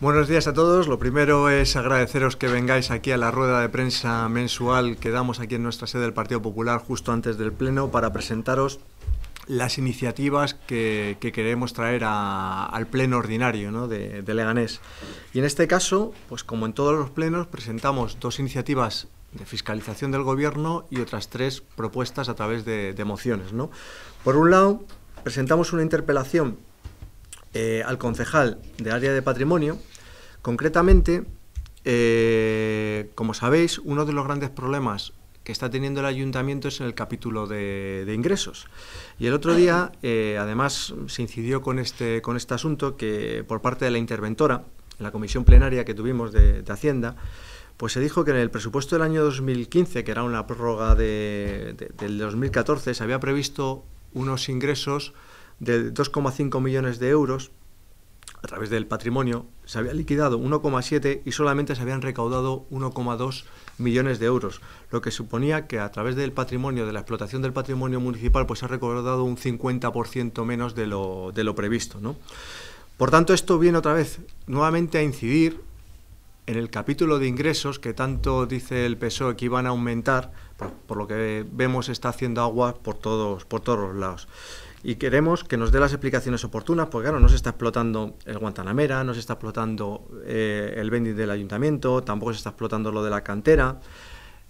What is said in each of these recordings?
Buenos días a todos. Lo primero es agradeceros que vengáis aquí a la rueda de prensa mensual que damos aquí en nuestra sede del Partido Popular justo antes del Pleno para presentaros las iniciativas que, queremos traer al Pleno Ordinario de, Leganés. Y en este caso, pues como en todos los plenos, presentamos dos iniciativas de fiscalización del Gobierno y otras tres propuestas a través de, mociones. Por un lado, presentamos una interpelación eh, al concejal de área de patrimonio. Concretamente, eh, como sabéis, uno de los grandes problemas que está teniendo el ayuntamiento es en el capítulo de, ingresos. Y el otro día, eh, además, se incidió con este, con este asunto que por parte de la interventora, en la comisión plenaria que tuvimos de, Hacienda, pues se dijo que en el presupuesto del año 2015, que era una prórroga de, del 2014, se había previsto unos ingresos de 2,5 millones de euros a través del patrimonio, se había liquidado 1,7 y solamente se habían recaudado 1,2 millones de euros, lo que suponía que a través del patrimonio, de la explotación del patrimonio municipal, pues se ha recaudado un 50% menos de lo, de lo previsto. ¿no? Por tanto, esto viene otra vez nuevamente a incidir en el capítulo de ingresos que tanto dice el PSOE que iban a aumentar, por, por lo que vemos está haciendo agua por todos, por todos los lados y queremos que nos dé las explicaciones oportunas, porque claro, no se está explotando el Guantanamera, no se está explotando eh, el vending del ayuntamiento, tampoco se está explotando lo de la cantera,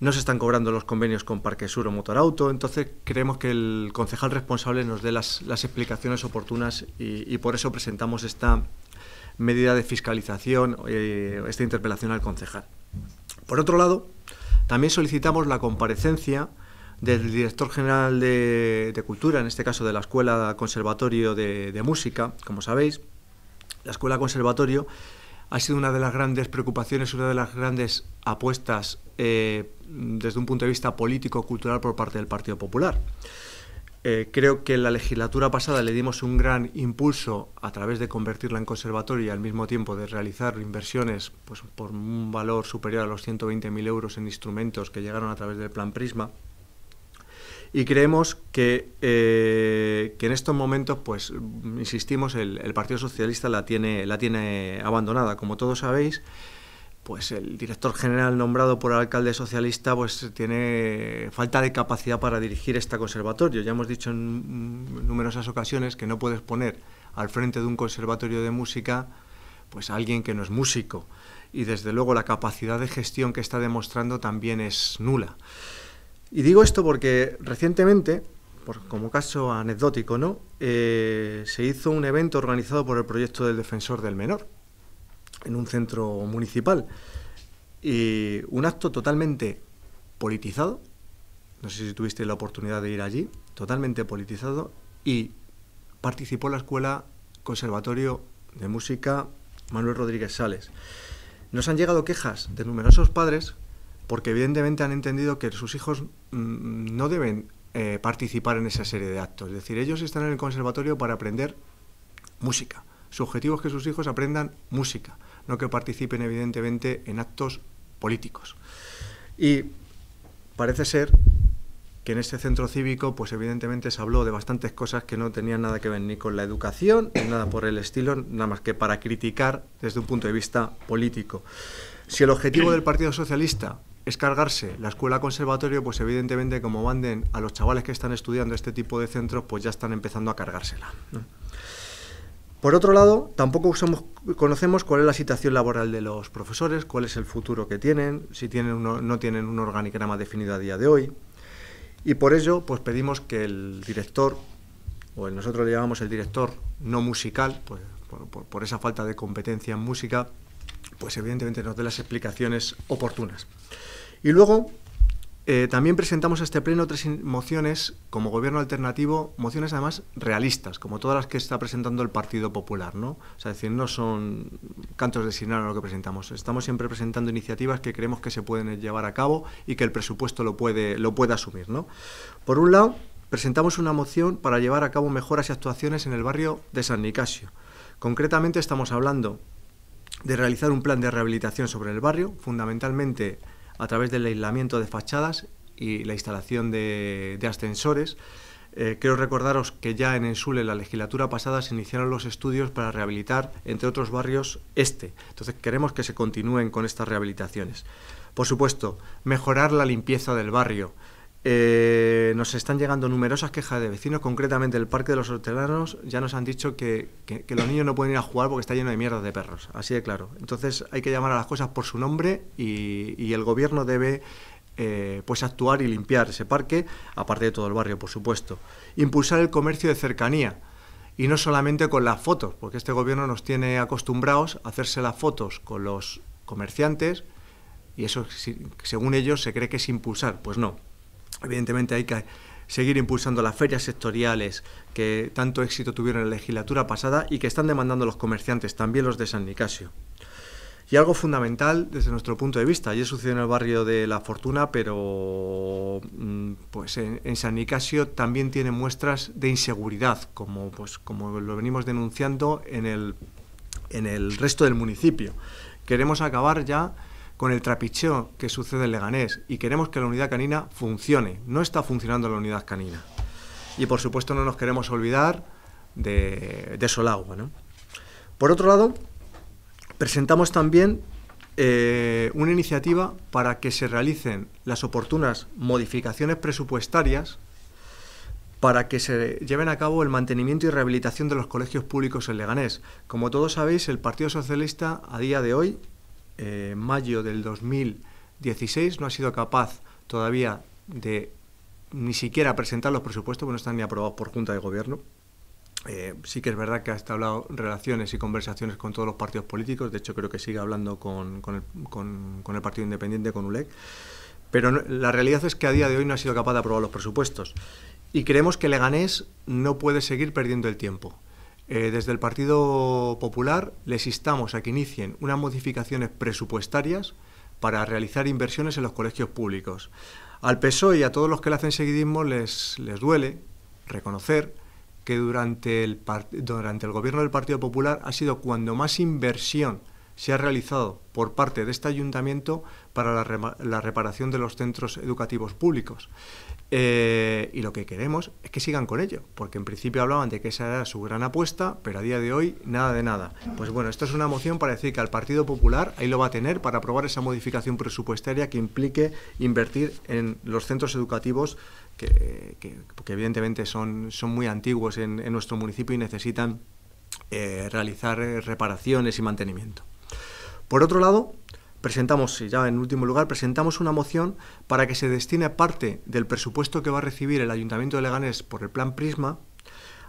no se están cobrando los convenios con Parque Sur o Motorauto, entonces queremos que el concejal responsable nos dé las, las explicaciones oportunas y, por eso presentamos esta medida de fiscalización, eh, esta interpelación al concejal. Por otro lado, también solicitamos la comparecencia del director general de, Cultura, en este caso de la Escuela Conservatorio de, Música, como sabéis. La Escuela Conservatorio ha sido una de las grandes preocupaciones, una de las grandes apuestas eh, desde un punto de vista político-cultural por parte del Partido Popular. Eh, creo que en la legislatura pasada le dimos un gran impulso a través de convertirla en conservatorio y al mismo tiempo de realizar inversiones pues, por un valor superior a los 120.000 euros en instrumentos que llegaron a través del Plan Prisma y creemos eh, que, en estos momentos, pues, insistimos, el, Partido Socialista la tiene, la tiene abandonada. Como todos sabéis, pues el director general nombrado por el alcalde socialista pues tiene falta de capacidad para dirigir este conservatorio. Ya hemos dicho en numerosas ocasiones que no puedes poner al frente de un conservatorio de música pues alguien que no es músico y desde luego la capacidad de gestión que está demostrando también es nula. Y digo esto porque recientemente, como caso anecdótico, ¿no? Eh, se hizo un evento organizado por el proyecto del Defensor del Menor en un centro municipal. Y un acto totalmente politizado, no sé si tuviste la oportunidad de ir allí, totalmente politizado, y participó la Escuela Conservatorio de Música Manuel Rodríguez Sales. Nos han llegado quejas de numerosos padres porque evidentemente han entendido que sus hijos mm, no deben eh, participar en esa serie de actos. Es decir, ellos están en el conservatorio para aprender música. Su objetivo es que sus hijos aprendan música, no que participen evidentemente en actos políticos. Y parece ser que en este centro cívico, pues evidentemente se habló de bastantes cosas que no tenían nada que ver ni con la educación, ni nada por el estilo, nada más que para criticar desde un punto de vista político. Si el objetivo del Partido Socialista es cargarse la escuela conservatorio, pues evidentemente como manden a los chavales que están estudiando este tipo de centros, pues ya están empezando a cargársela. Por otro lado, tampoco conocemos cuál es la situación laboral de los profesores, cuál es el futuro que tienen, si tienen no tienen un organigrama definido a día de hoy. Y por ello, pues pedimos que el director, o nosotros le llamamos el director no musical, pues, por esa falta de competencia en música, pues evidentemente nos dé las explicaciones oportunas. Y luego eh, también presentamos a este pleno tres mociones como gobierno alternativo, mociones además realistas, como todas las que está presentando el Partido Popular, ¿no? O sea, es decir, no son cantos de sirena lo que presentamos. Estamos siempre presentando iniciativas que creemos que se pueden llevar a cabo y que el presupuesto lo puede, lo puede asumir, ¿no? Por un lado, presentamos una moción para llevar a cabo mejoras y actuaciones en el barrio de San Nicasio. Concretamente estamos hablando de realizar un plan de rehabilitación sobre el barrio, fundamentalmente a través del aislamiento de fachadas y la instalación de, ascensores. quiero eh, recordaros que ya en Ensule, en la legislatura pasada, se iniciaron los estudios para rehabilitar, entre otros barrios, este. Entonces queremos que se continúen con estas rehabilitaciones. Por supuesto, mejorar la limpieza del barrio. Eh, nos están llegando numerosas quejas de vecinos, concretamente el Parque de los Hortelanos ya nos han dicho que, los niños no pueden ir a jugar porque está lleno de mierda de perros, así de claro. Entonces hay que llamar a las cosas por su nombre y, el gobierno debe eh, pues actuar y limpiar ese parque, aparte de todo el barrio, por supuesto. Impulsar el comercio de cercanía y no solamente con las fotos, porque este gobierno nos tiene acostumbrados a hacerse las fotos con los comerciantes y eso, según ellos, se cree que es impulsar. Pues no, Evidentemente hay que seguir impulsando las ferias sectoriales que tanto éxito tuvieron en la legislatura pasada y que están demandando los comerciantes, también los de San Nicasio. Y algo fundamental desde nuestro punto de vista, eso sucedió en el barrio de La Fortuna, pero mm, pues en, San Nicasio también tiene muestras de inseguridad, como, pues, como lo venimos denunciando en el, en el resto del municipio. Queremos acabar ya con el trapicheo que sucede en Leganés y queremos que la unidad canina funcione. No está funcionando la unidad canina. Y por supuesto no nos queremos olvidar de, de Solagua. ¿no? Por otro lado, presentamos también eh, una iniciativa para que se realicen las oportunas modificaciones presupuestarias para que se lleven a cabo el mantenimiento y rehabilitación de los colegios públicos en Leganés. Como todos sabéis, el Partido Socialista a día de hoy eh, mayo del 2016 no ha sido capaz todavía de ni siquiera presentar los presupuestos, porque no están ni aprobados por Junta de Gobierno. Eh, sí que es verdad que ha establecido relaciones y conversaciones con todos los partidos políticos, de hecho creo que sigue hablando con, con, el, Partido Independiente, con ULEC, pero la realidad es que a día de hoy no ha sido capaz de aprobar los presupuestos. Y creemos que Leganés no puede seguir perdiendo el tiempo. Eh, desde el Partido Popular les instamos a que inicien unas modificaciones presupuestarias para realizar inversiones en los colegios públicos. Al PSOE y a todos los que le hacen seguidismo les, les duele reconocer que durante el, durante el gobierno del Partido Popular ha sido cuando más inversión se ha realizado por parte de este ayuntamiento para la, reparación de los centros educativos públicos. Eh, y lo que queremos es que sigan con ello, porque en principio hablaban de que esa era su gran apuesta, pero a día de hoy nada de nada. Pues bueno, esto es una moción para decir que al Partido Popular ahí lo va a tener para aprobar esa modificación presupuestaria que implique invertir en los centros educativos que, evidentemente son, muy antiguos en, nuestro municipio y necesitan eh, realizar eh, reparaciones y mantenimiento. Por otro lado, presentamos, ya en último lugar, presentamos una moción para que se destine parte del presupuesto que va a recibir el Ayuntamiento de Leganés por el Plan Prisma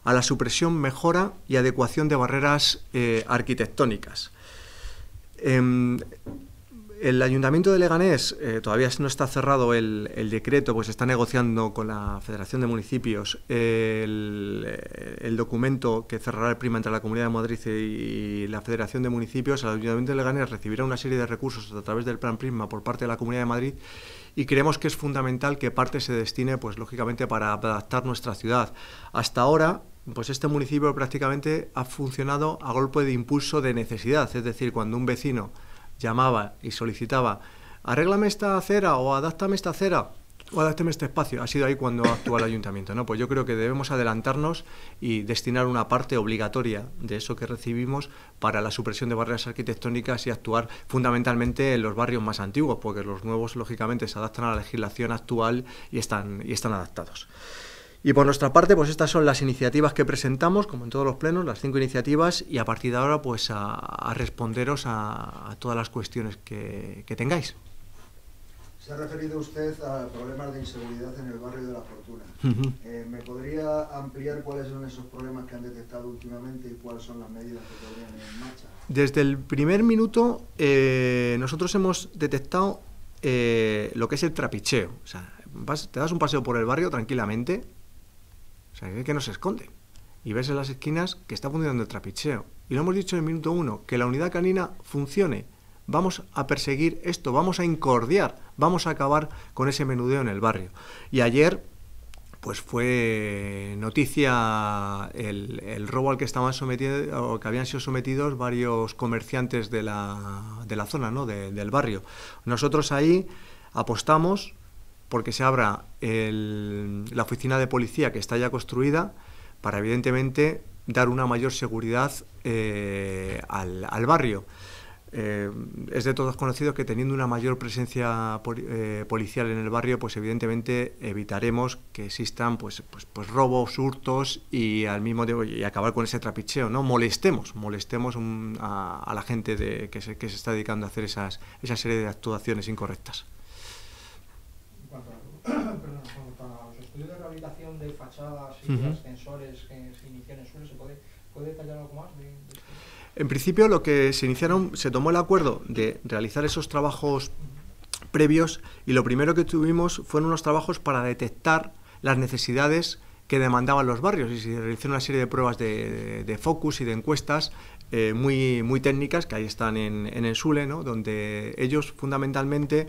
a la supresión, mejora y adecuación de barreras eh, arquitectónicas. Em, el Ayuntamiento de Leganés eh, todavía no está cerrado el, decreto, pues está negociando con la Federación de Municipios eh, eh, el, documento que cerrará el prima entre la Comunidad de Madrid y la Federación de Municipios. El Ayuntamiento de Leganés recibirá una serie de recursos a través del Plan Prisma por parte de la Comunidad de Madrid y creemos que es fundamental que parte se destine, pues lógicamente, para adaptar nuestra ciudad. Hasta ahora, pues este municipio prácticamente ha funcionado a golpe de impulso de necesidad, es decir, cuando un vecino llamaba y solicitaba, arréglame esta acera o adáptame esta acera o adáptame este espacio. Ha sido ahí cuando actúa el ayuntamiento. ¿no? Pues yo creo que debemos adelantarnos y destinar una parte obligatoria de eso que recibimos para la supresión de barreras arquitectónicas y actuar fundamentalmente en los barrios más antiguos, porque los nuevos, lógicamente, se adaptan a la legislación actual y están, y están adaptados. Y por nuestra parte, pues estas son las iniciativas que presentamos, como en todos los plenos, las cinco iniciativas, y a partir de ahora, pues a, responderos a, todas las cuestiones que, tengáis. Se ha referido usted a problemas de inseguridad en el barrio de La Fortuna. Eh, ¿Me podría ampliar cuáles son esos problemas que han detectado últimamente y cuáles son las medidas que podrían ir en marcha? Desde el primer minuto, eh, nosotros hemos detectado eh, lo que es el trapicheo. O sea, te das un paseo por el barrio tranquilamente o sea, que no se esconde. Y ves en las esquinas que está funcionando el trapicheo. Y lo hemos dicho en el minuto uno, que la unidad canina funcione. Vamos a perseguir esto, vamos a incordiar, vamos a acabar con ese menudeo en el barrio. Y ayer, pues fue noticia el, robo al que estaban sometidos, o que habían sido sometidos varios comerciantes de la, zona, ¿no? del barrio. Nosotros ahí apostamos porque se abra la oficina de policía que está ya construida para, evidentemente, dar una mayor seguridad eh, al, barrio. Eh, es de todos conocido que teniendo una mayor presencia eh, policial en el barrio, pues evidentemente evitaremos que existan pues, pues, pues robos, hurtos y al mismo y acabar con ese trapicheo, ¿no? Molestemos, molestemos a, la gente de, que, se, que, se, está dedicando a hacer esas, esa serie de actuaciones incorrectas. estudios de rehabilitación de fachadas y ascensores que se en puede, detallar algo más? en principio, lo que se iniciaron, se tomó el acuerdo de realizar esos trabajos previos y lo primero que tuvimos fueron unos trabajos para detectar las necesidades que demandaban los barrios y se realizó una serie de pruebas de, focus y de encuestas eh, muy, muy técnicas que ahí están en, en el SULE, ¿no? donde ellos fundamentalmente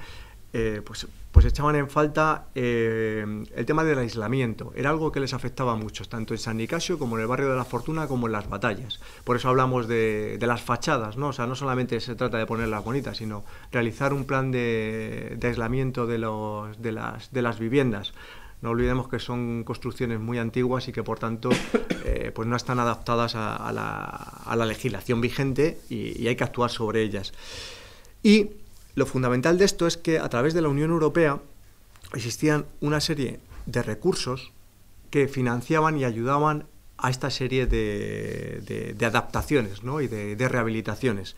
eh, pues, pues echaban en falta eh, el tema del aislamiento. Era algo que les afectaba mucho, tanto en San Nicasio como en el barrio de la Fortuna, como en las batallas. Por eso hablamos de, las fachadas, ¿no? O sea, no solamente se trata de ponerlas bonitas, sino realizar un plan de, aislamiento de, los, de, las, de las viviendas. No olvidemos que son construcciones muy antiguas y que por tanto eh, pues no están adaptadas a, la, legislación vigente y, y hay que actuar sobre ellas. Y lo fundamental de esto es que a través de la Unión Europea existían una serie de recursos que financiaban y ayudaban a esta serie de, adaptaciones y de, rehabilitaciones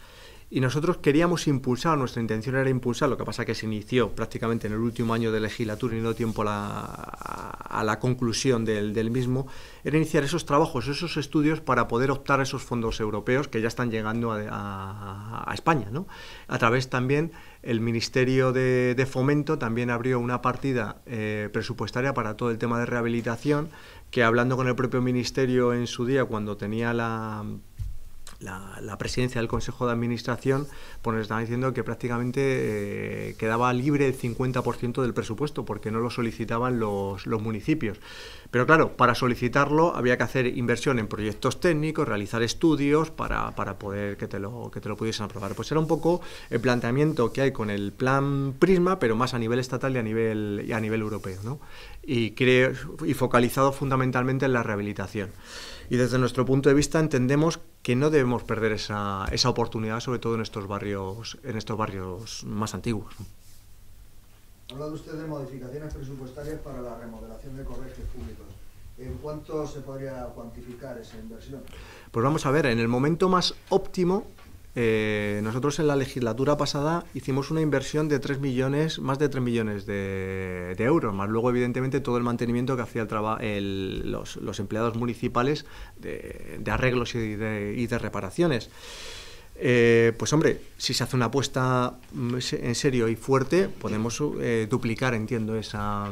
y nosotros queríamos impulsar, nuestra intención era impulsar, lo que pasa que se inició prácticamente en el último año de legislatura y no tiempo a la, conclusión del, mismo, era iniciar esos trabajos, esos estudios para poder optar a esos fondos europeos que ya están llegando a, España. ¿no? A través también el Ministerio de, Fomento también abrió una partida eh, presupuestaria para todo el tema de rehabilitación, que hablando con el propio Ministerio en su día, cuando tenía la la, presidencia del Consejo de Administración, pues nos estaba diciendo que prácticamente eh, quedaba libre el 50% del presupuesto porque no lo solicitaban los, los, municipios. Pero claro, para solicitarlo había que hacer inversión en proyectos técnicos, realizar estudios para, poder que te, lo, que te lo pudiesen aprobar. Pues era un poco el planteamiento que hay con el plan Prisma, pero más a nivel estatal y a nivel, y a nivel europeo. ¿no? y, creo, y focalizado fundamentalmente en la rehabilitación. Y desde nuestro punto de vista entendemos que no debemos perder esa, esa oportunidad, sobre todo en estos barrios, en estos barrios más antiguos. Habla usted de modificaciones presupuestarias para la remodelación de colegios públicos. ¿En cuánto se podría cuantificar esa inversión? Pues vamos a ver, en el momento más óptimo eh, nosotros en la legislatura pasada hicimos una inversión de 3 millones, más de 3 millones de, euros, más luego evidentemente todo el mantenimiento que hacían el, los, empleados municipales de, arreglos y de, reparaciones. Eh, pues hombre, si se hace una apuesta mm, en serio y fuerte, podemos eh, duplicar, entiendo, esa,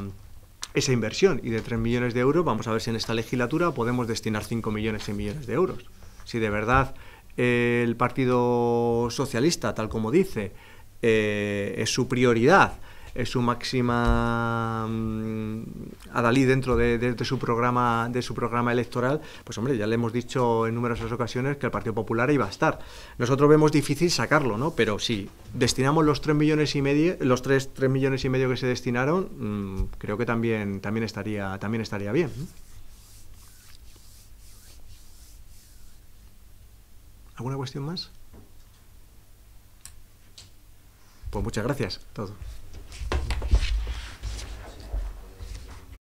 inversión. Y de 3 millones de euros, vamos a ver si en esta legislatura podemos destinar 5 millones, y millones de euros. Si de verdad el Partido Socialista, tal como dice, eh, es su prioridad, es su máxima a mm, adalí dentro de, su programa, de su programa electoral, pues hombre, ya le hemos dicho en numerosas ocasiones que el Partido Popular iba a estar. Nosotros vemos difícil sacarlo, ¿no? Pero si destinamos los 3 millones y medio, los 3, 3 millones y medio que se destinaron, mm, creo que también, también, estaría, también estaría bien. ¿Alguna cuestión más? Pues muchas gracias todo